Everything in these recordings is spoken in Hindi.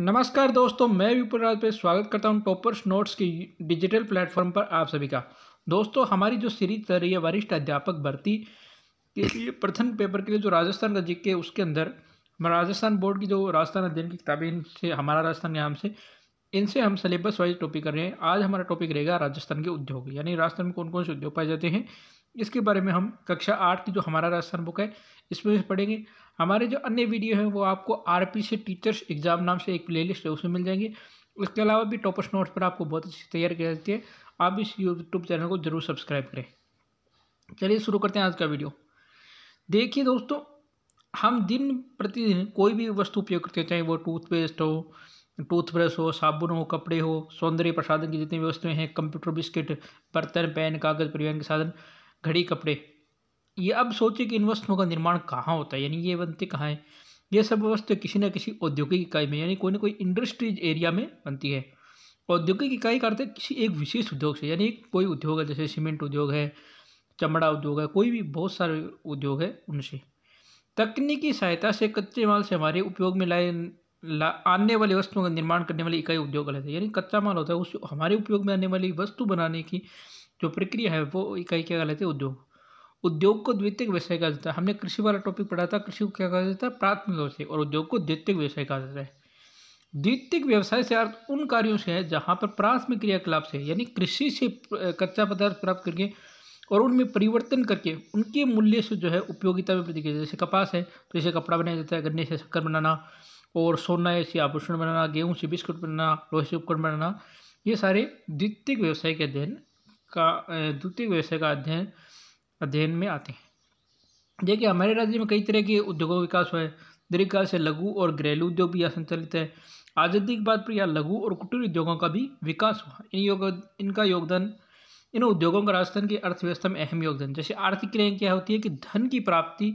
नमस्कार दोस्तों मैं राज पे स्वागत करता हूँ टॉपर्स नोट्स की डिजिटल प्लेटफॉर्म पर आप सभी का दोस्तों हमारी जो सीरीज चल रही है वरिष्ठ अध्यापक भर्ती के लिए प्रथम पेपर के लिए जो राजस्थान का जिक्के उसके अंदर राजस्थान बोर्ड की जो राजस्थान अध्ययन की किताबें इनसे हमारा राजस्थान नाम से इनसे हम सिलेबस वाइज टॉपिक कर रहे हैं आज हमारा टॉपिक रहेगा राजस्थान के उद्योग यानी राजस्थान में कौन कौन से उद्योग पाए जाते हैं इसके बारे में हम कक्षा आठ की जो हमारा राजस्थान बुक है इसमें पढ़ेंगे हमारे जो अन्य वीडियो हैं वो आपको पी से टीचर्स एग्जाम नाम से एक प्लेलिस्ट है उसमें मिल जाएंगे उसके अलावा भी टॉपर्स नोट्स पर आपको बहुत अच्छी तैयारी की जाती है आप इस यूट्यूब चैनल को जरूर सब्सक्राइब करें चलिए शुरू करते हैं आज का वीडियो देखिए दोस्तों हम दिन प्रतिदिन कोई भी वस्तु उपयोग करते हैं चाहे वो टूथपेस्ट हो टूथब्रश हो साबुन हो कपड़े हो सौंदर्य प्रसाधन की जितनी भी वस्तुएँ हैं कंप्यूटर बिस्किट बर्तन पेन कागज़ परिवहन के साधन घड़ी कपड़े ये अब सोचिए कि इन वस्तुओं का निर्माण कहाँ होता है यानी ये बनती कहाँ हैं ये सब वस्तु किसी न किसी औद्योगिक इकाई में यानी कोई ना कोई इंडस्ट्रीज एरिया में बनती है औद्योगिक इकाई करते हैं किसी एक विशेष उद्योग से यानी कोई उद्योग है जैसे सीमेंट उद्योग है चमड़ा उद्योग है कोई भी बहुत सारे उद्योग है उनसे तकनीकी सहायता से कच्चे माल से हमारे उपयोग में लाए ला, आने वाली वस्तुओं का निर्माण करने वाली इकाई उद्योग अलग है यानी कच्चा माल होता है उस हमारे उपयोग में आने वाली वस्तु बनाने की जो प्रक्रिया है वो इकाई क्या कहलाती है उद्योग उद्योग को द्वितीय व्यवसाय कहा जाता है हमने कृषि वाला टॉपिक पढ़ा था कृषि को क्या कहा जाता है प्राथमिक व्यवसाय और उद्योग को द्वितीय व्यवसाय कहा जाता है द्वितीय व्यवसाय से अर्थ उन कार्यों से है जहाँ पर प्राथमिक क्रियाकलाप से यानी कृषि से कच्चा पदार्थ प्राप्त करके और उनमें परिवर्तन करके उनके मूल्य से जो है उपयोगिता में वृद्धि की जैसे कपास है तो इसे कपड़ा बनाया जाता है गन्ने से शक्कर बनाना और सोना ऐसे आभूषण बनाना गेहूं से बिस्कुट बनाना लोहे से उपकरण बनाना ये सारे द्वितीय व्यवसाय के अध्ययन का द्वितीय व्यवसाय का अध्ययन अध्ययन में आते हैं देखिए हमारे राज्य में कई तरह के उद्योगों का विकास हुआ है दीर्घकाल से लघु और घरेलू उद्योग भी यहाँ संचालित है आज़ादी के बाद पर यहाँ लघु और कुटीर उद्योगों का भी विकास हुआ इन योग इनका योगदान इन उद्योगों का राजस्थान की अर्थव्यवस्था में अहम योगदान जैसे आर्थिक क्रियाएँ क्या होती है कि धन की प्राप्ति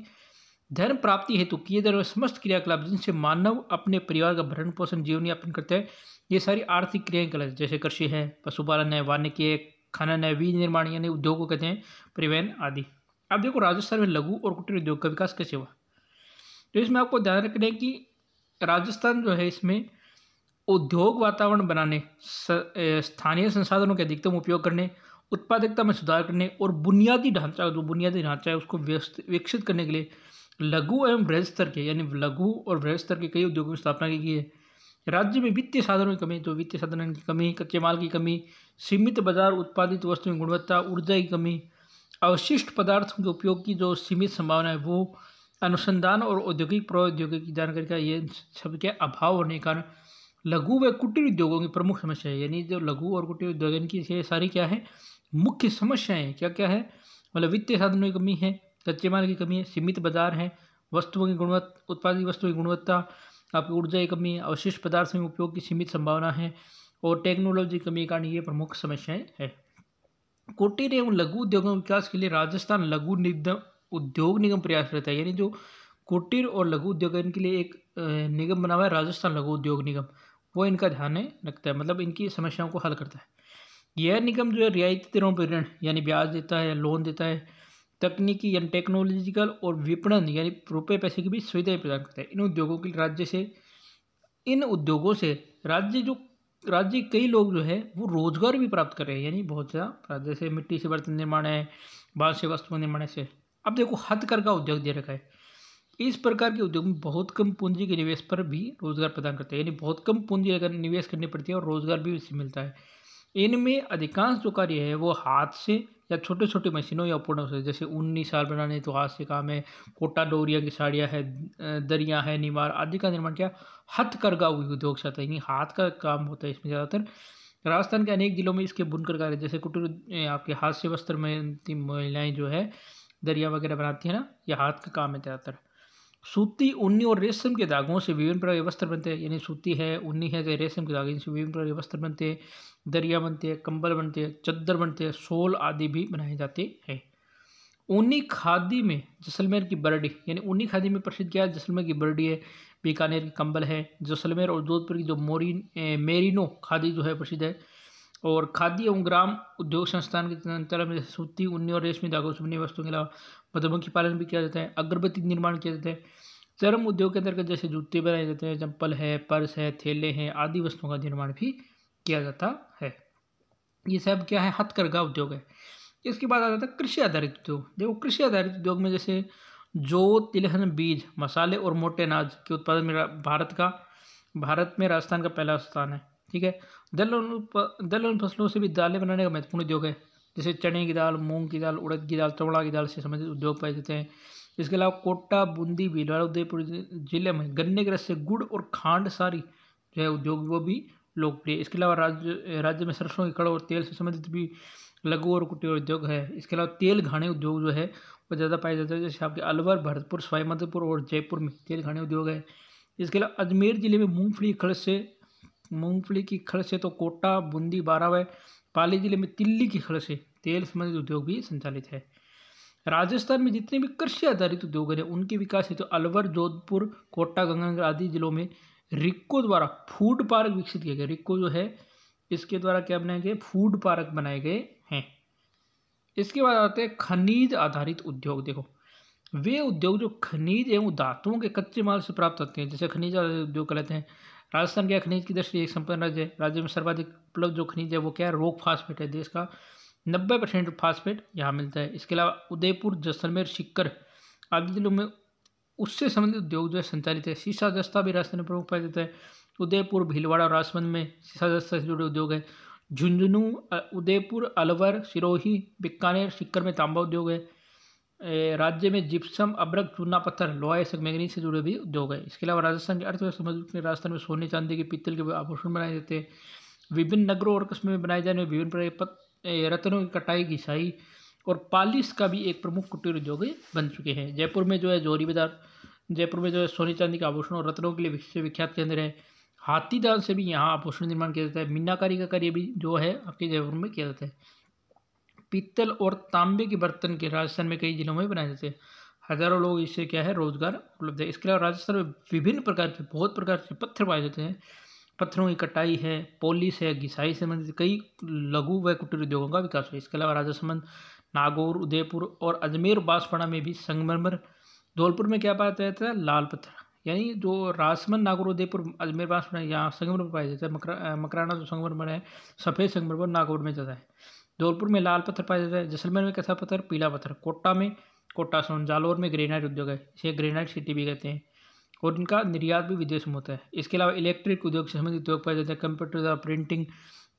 धन प्राप्ति हेतु किए जा रहे समस्त क्रियाकलाप जिनसे मानव अपने परिवार का भरण पोषण जीवन यापन करते हैं ये सारी आर्थिक क्रियाएँ कला जैसे कृषि है पशुपालन है वानिकी है खनन है बीज निर्माण यानी उद्योग को कहते हैं परिवहन आदि अब देखो राजस्थान में लघु और कुटीर उद्योग का विकास कैसे हुआ तो इसमें आपको ध्यान रखना है कि राजस्थान जो है इसमें उद्योग वातावरण बनाने स्थानीय संसाधनों के अधिकतम उपयोग करने उत्पादकता में सुधार करने और बुनियादी ढांचा जो बुनियादी ढांचा है उसको विकसित करने के लिए लघु एवं बृहद स्तर के यानी लघु और बृहद स्तर के कई उद्योगों की स्थापना की गई है राज्य में वित्तीय साधनों की कमी तो वित्तीय साधनों की कमी कच्चे माल की कमी सीमित बाजार उत्पादित वस्तुओं की गुणवत्ता ऊर्जा की कमी अवशिष्ट पदार्थों के उपयोग की जो सीमित संभावना है वो अनुसंधान और औद्योगिक प्रौद्योगिकी की जानकारी का ये शब्द के अभाव होने के कारण लघु व कुटीर उद्योगों की प्रमुख समस्या है यानी जो लघु और कुटीर उद्योग की सारी क्या है मुख्य समस्याएं क्या क्या है मतलब वित्तीय साधनों की कमी है कच्चे माल की कमी है सीमित बाजार है वस्तुओं की गुणवत्ता उत्पादित वस्तुओं की गुणवत्ता आपकी ऊर्जा की कमी अवशिष्ट पदार्थ में उपयोग की सीमित संभावना है और टेक्नोलॉजी कमी के कारण ये प्रमुख समस्याएं है कोटी एवं लघु उद्योगों के विकास के लिए राजस्थान लघु निगम उद्योग निगम प्रयासरत है यानी जो कुटीर और लघु उद्योग इनके लिए एक निगम बना हुआ है राजस्थान लघु उद्योग निगम वो इनका ध्यान रखता है मतलब इनकी समस्याओं को हल करता है यह निगम जो है रियायती दरों पर ऋण यानी ब्याज देता है लोन देता है तकनीकी यानी टेक्नोलॉजिकल और विपणन यानी रुपये पैसे की भी सुविधाएं प्रदान करता है इन उद्योगों के राज्य से इन उद्योगों से राज्य जो राज्य कई लोग जो है वो रोजगार भी प्राप्त कर रहे हैं यानी बहुत ज़्यादा जैसे मिट्टी से बर्तन निर्माण है बाल से वस्तु निर्माण से अब देखो हथकर का उद्योग दे रखा है इस प्रकार के उद्योग में बहुत कम पूंजी के निवेश पर भी रोजगार प्रदान करते हैं यानी बहुत कम पूंजी अगर निवेश करनी पड़ती है और रोजगार भी उससे मिलता है इनमें अधिकांश जो कार्य है वो हाथ से या छोटे छोटे मशीनों या उपकरणों से जैसे उन्नी साल बनाने तो हाथ से काम है कोटा डोरिया की साड़ियाँ है दरिया है निवार आदि का निर्माण किया हथकरघा उद्योग से आता है हाथ का काम होता है इसमें ज़्यादातर राजस्थान के अनेक जिलों में इसके बुनकर कार्य जैसे कुटीर आपके हाथ से वस्त्र में महिलाएँ जो है दरिया वगैरह बनाती है ना ये हाथ का काम है ज़्यादातर सूती उन्नी और रेशम के धागों से विभिन्न प्रकार के वस्त्र बनते हैं यानी सूती है उन्नी है तो रेशम के धागे इनसे विभिन्न प्रकार के वस्त्र बनते हैं दरिया बनते हैं कंबल बनते हैं चद्दर बनते हैं सोल आदि भी बनाए जाते हैं ऊनी खादी में जैसलमेर की बरडी यानी ऊनी खादी में प्रसिद्ध क्या है जैसलमेर की बरडी है बीकानेर की कंबल है जैसलमेर और जोधपुर की जो मोरिन मेरिनो खादी जो है प्रसिद्ध है और खादी एवं ग्राम उद्योग संस्थान के में सूती उन्नी और रेशमी धागों से बनी वस्तुओं के अलावा मधुमक्खी पालन भी किया जाता है अगरबत्ती निर्माण किया जाता है चरम उद्योग के अंतर्गत जैसे जूते बनाए जाते हैं चप्पल है पर्स है थैले हैं आदि वस्तुओं का निर्माण भी किया जाता है ये सब क्या है हथकरघा उद्योग है इसके बाद आ जाता है कृषि आधारित उद्योग देखो कृषि आधारित उद्योग में जैसे जो तिलहन बीज मसाले और मोटे अनाज के उत्पादन में भारत का भारत में राजस्थान का पहला स्थान है ठीक है दल दलहन दल फसलों से भी दालें बनाने का महत्वपूर्ण उद्योग है जैसे चने की दाल मूंग की दाल उड़द की दाल चौड़ा की दाल से संबंधित उद्योग पाए जाते हैं इसके अलावा कोटा बूंदी भीलवाड़ा उदयपुर जिले में गन्ने के रस से गुड़ और खांड सारी जो है उद्योग वो भी लोकप्रिय इसके अलावा राज्य राज्य में सरसों की कड़ों और तेल से संबंधित भी लघु और कुटीर उद्योग है इसके अलावा तेल घाने उद्योग जो है वो ज़्यादा पाया जाता है जैसे आपके अलवर भरतपुर सवाई और जयपुर में तेल घाने उद्योग है इसके अलावा अजमेर जिले में मूँगफली खड़ से मूँगफली की खड़ से तो कोटा बूंदी बारावे पाली जिले में तिल्ली की खड़ से तेल संबंधित उद्योग भी संचालित है राजस्थान में जितने भी कृषि आधारित उद्योग हैं उनके विकास हेतु तो अलवर जोधपुर कोटा गंगानगर आदि जिलों में रिक्को द्वारा फूड पार्क विकसित किया गया रिक्को जो है इसके द्वारा क्या बनाए गए फूड पार्क बनाए गए हैं इसके बाद आते हैं खनिज आधारित उद्योग देखो वे उद्योग जो खनिज एवं धातुओं के कच्चे माल से प्राप्त होते हैं जैसे खनिज आधारित उद्योग कहते हैं राजस्थान क्या खनिज की दृष्टि एक संपन्न राज्य है राज्य में सर्वाधिक उपलब्ध जो खनिज है वो क्या है रोक फास्फेट है देश का नब्बे परसेंट फास्फेट यहाँ मिलता है इसके अलावा उदयपुर जैसलमेर सिक्कर आदि जिलों में उससे संबंधित उद्योग जो है संचालित है शीशा दस्ता भी राजस्थान में प्रमुख पाया जाता है उदयपुर भीलवाड़ा और राजसमंद में शीशा दस्ता से जुड़े उद्योग है झुंझुनू उदयपुर अलवर सिरोही बिकानेर सिक्कर में तांबा उद्योग है राज्य में जिप्सम अब्रक चूना पत्थर लोहा से मैगनी से जुड़े भी उद्योग है इसके अलावा राजस्थान की अर्थव्यवस्था मजबूत में राजस्थान में सोने चांदी के पीतल के आभूषण बनाए जाते हैं विभिन्न नगरों और कस्बे में बनाए जाने में विभिन्न रत्नों की कटाई घिसाई और पालिस का भी एक प्रमुख कुटीर उद्योग बन चुके हैं जयपुर में जो है जोहरी बाजार जयपुर में जो है सोने चांदी के आभूषण और रत्नों के लिए विख्यात केंद्र है हाथी दान से भी यहाँ आभूषण निर्माण किया जाता है मीनाकारी का कार्य भी जो है आपके जयपुर में किया जाता है पीतल और तांबे के बर्तन के राजस्थान में कई जिलों में बनाए जाते हैं हजारों लोग इससे क्या है रोजगार उपलब्ध है इसके अलावा राजस्थान में विभिन्न प्रकार के बहुत प्रकार के पत्थर पाए जाते हैं पत्थरों की कटाई है पॉलिस है घिसाई से संबंधित कई लघु व कुटीर उद्योगों का विकास हुआ इसके अलावा राजस्थान नागौर उदयपुर और अजमेर बांसपाड़ा में भी संगमरमर धौलपुर में क्या पाया जाता है लाल पत्थर यानी जो राजसमंद नागौर उदयपुर अजमेर बांसपाड़ा यहाँ संगमरमर पाया जाता है मकरा मकराना जो संगमरमर है सफ़ेद संगमरमर नागौर में जाता है धौलपुर में लाल पत्थर पाया जाता है जैसलमेर में कैसा पत्थर पीला पत्थर कोटा में कोटा सोन जालौर में ग्रेनाइट उद्योग है इसे ग्रेनाइट सिटी भी कहते हैं और इनका निर्यात भी विदेश में होता है इसके अलावा इलेक्ट्रिक उद्योग से संबंधित उद्योग पाए जाते हैं कंप्यूटर प्रिंटिंग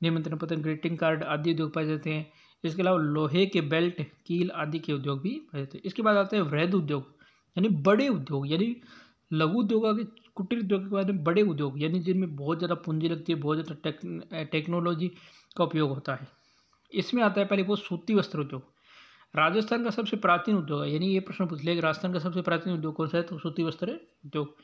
निमंत्रण पत्र ग्रीटिंग कार्ड आदि उद्योग पाए जाते हैं इसके अलावा लोहे के बेल्ट कील आदि के उद्योग भी पाए जाते हैं इसके बाद आते हैं वृहद उद्योग यानी बड़े उद्योग यानी लघु उद्योग के कुटीर उद्योग के बाद में बड़े उद्योग यानी जिनमें बहुत ज़्यादा पूंजी लगती है बहुत ज़्यादा टेक्नोलॉजी का उपयोग होता है इसमें आता है पहले वो सूती वस्त्र उद्योग राजस्थान का सबसे प्राचीन उद्योग है यानी ये प्रश्न पूछ लिया राजस्थान का सबसे प्राचीन उद्योग कौन सा है तो सूती वस्त्र उद्योग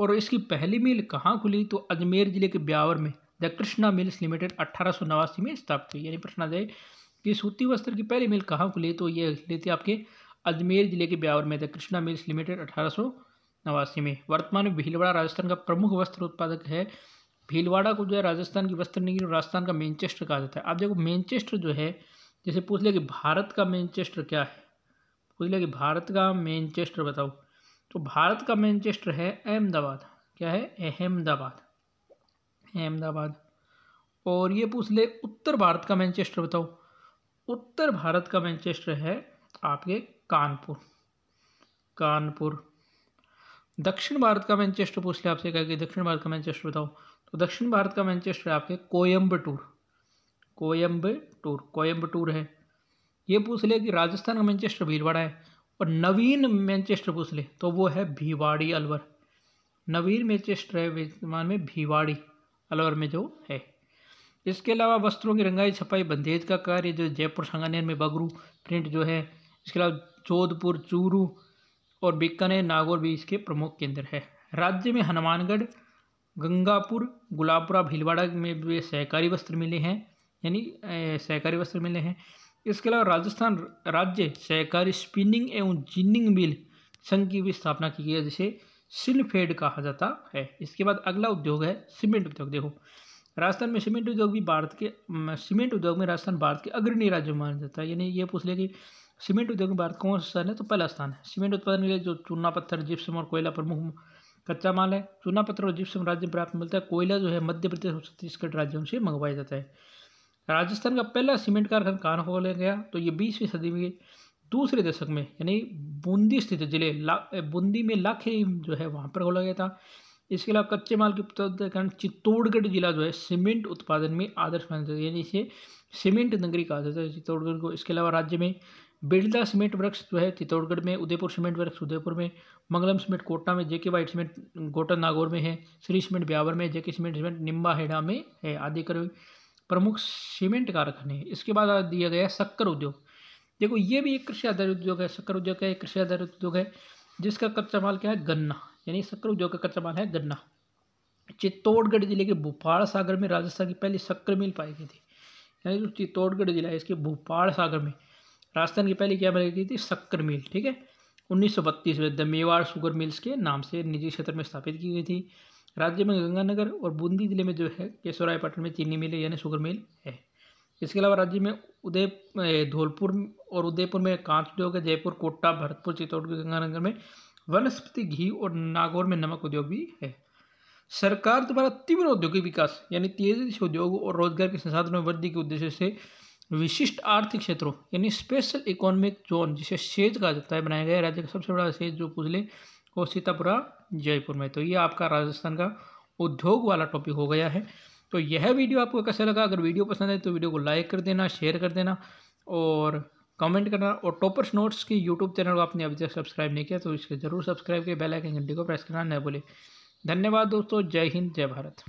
और इसकी पहली मिल कहाँ खुली तो अजमेर जिले के ब्यावर में द कृष्णा मिल्स लिमिटेड अट्ठारह में स्थापित हुई यानी प्रश्न आ जाए कि सूती वस्त्र की पहली मिल कहाँ खुली तो ये लेते आपके अजमेर जिले के ब्यावर में द कृष्णा मिल्स लिमिटेड अठारह नवासी में वर्तमान में भीलवाड़ा राजस्थान का प्रमुख वस्त्र उत्पादक है भीलवाड़ा को जो है राजस्थान की वस्त्र नगरी और राजस्थान का मैनचेस्टर कहा जाता है आप देखो मैनचेस्टर जो है जैसे पूछ लिया कि भारत का मैनचेस्टर क्या है पूछ लिया कि भारत का मैनचेस्टर बताओ तो भारत का मैनचेस्टर है अहमदाबाद क्या है अहमदाबाद अहमदाबाद और ये पूछ ले उत्तर भारत का मैनचेस्टर बताओ उत्तर भारत का मैनचेस्टर है आपके कानपुर कानपुर दक्षिण भारत का मैनचेस्टर पूछ ले आपसे कहा कि दक्षिण भारत का मैनचेस्टर बताओ तो दक्षिण भारत का मैनचेस्टर आपके कोयम्बटूर कोयम्बटूर कोयम्बटूर है ये पूछ ले कि राजस्थान का मैनचेस्टर भीलवाड़ा है और नवीन मैनचेस्टर पूछ ले तो वो है भीवाड़ी अलवर नवीन मैनचेस्टर है वर्तमान में भीवाड़ी अलवर में जो है इसके अलावा वस्त्रों की रंगाई छपाई बंदेज का कार्य जो जयपुर संगानेर में बगरू प्रिंट जो है इसके अलावा जोधपुर चूरू और बीकानेर नागौर भी इसके प्रमुख केंद्र है राज्य में हनुमानगढ़ गंगापुर गुलाबपुरा भीलवाड़ा में भी सहकारी वस्त्र मिले हैं यानी सहकारी वस्त्र मिले हैं इसके अलावा राजस्थान राज्य सहकारी स्पिनिंग एवं जिनिंग मिल संघ की भी स्थापना की गई है जिसे सिलफेड कहा जाता है इसके बाद अगला उद्योग है सीमेंट उद्योग देखो राजस्थान में सीमेंट उद्योग भी भारत के सीमेंट उद्योग में राजस्थान भारत के अग्रणी राज्य माना जाता है यानी ये पूछ लिया कि सीमेंट उद्योग में भारत कौन सा स्थान है तो पहला स्थान है सीमेंट उत्पादन के लिए जो चूना पत्थर जिप्सम और कोयला प्रमुख कच्चा माल है चूना पत्थर और जिप्सम राज्य में प्राप्त मिलता है कोयला जो है मध्य प्रदेश और छत्तीसगढ़ राज्यों से मंगवाया जाता है राजस्थान का पहला सीमेंट कारखाना कहाँ खोला गया तो ये बीसवीं सदी में दूसरे दशक में यानी बूंदी स्थित जिले बूंदी में लाखे जो है वहाँ पर खोला गया था इसके अलावा कच्चे माल के कारण चित्तौड़गढ़ जिला जो है सीमेंट उत्पादन में आदर्श माना जाता है यानी इसे सीमेंट नगरी कहा जाता है चित्तौड़गढ़ को इसके अलावा राज्य में बेड़ीला सीमेंट वर्क्स जो है चित्तौड़गढ़ में उदयपुर सीमेंट वर्क्स उदयपुर में मंगलम सीमेंट कोटा में जेके वाइट सीमेंट गोटा नागौर में है श्री सीमेंट ब्यावर में JK cement cement Nimbahera में है आदि कर प्रमुख सीमेंट कारखाने इसके बाद दिया गया शक्कर उद्योग देखो ये भी एक कृषि आधारित उद्योग है शक्कर उद्योग है एक कृषि आधारित उद्योग है जिसका कच्चा माल क्या है गन्ना यानी शक्कर उद्योग का कच्चा माल है गन्ना चित्तौड़गढ़ जिले के भोपाल सागर में राजस्थान की पहली शक्कर मिल पाई गई थी यानी जो चित्तौड़गढ़ जिला है इसके भोपाल सागर में राजस्थान की पहले क्या बनाई गई थी शक्कर मिल ठीक है 1932 में द मेवाड़ शुगर मिल्स के नाम से निजी क्षेत्र में स्थापित की गई थी राज्य में गंगानगर और बूंदी जिले में जो है केशवराय में चीनी मिल यानी शुगर मिल है इसके अलावा राज्य में उदय धौलपुर और उदयपुर में कांच उद्योग है जयपुर कोटा भरतपुर चित्तौड़गढ़ गंगानगर में वनस्पति घी और नागौर में नमक उद्योग भी है सरकार द्वारा तीव्र औद्योगिक विकास यानी तेजी से उद्योग और रोजगार के संसाधनों में वृद्धि के उद्देश्य से विशिष्ट आर्थिक क्षेत्रों यानी स्पेशल इकोनॉमिक जोन जिसे सेज कहा जाता है बनाया गया राज्य का सबसे बड़ा सेज जो पूछ ले वो सीतापुरा जयपुर में तो ये आपका राजस्थान का उद्योग वाला टॉपिक हो गया है तो यह वीडियो आपको कैसा लगा अगर वीडियो पसंद है तो वीडियो को लाइक कर देना शेयर कर देना और कमेंट करना और टॉपर्स नोट्स की यूट्यूब चैनल को आपने अभी तक सब्सक्राइब नहीं किया तो इसके ज़रूर सब्सक्राइब किया बेल आइकन घंटी को प्रेस करना न भूलें धन्यवाद दोस्तों जय हिंद जय भारत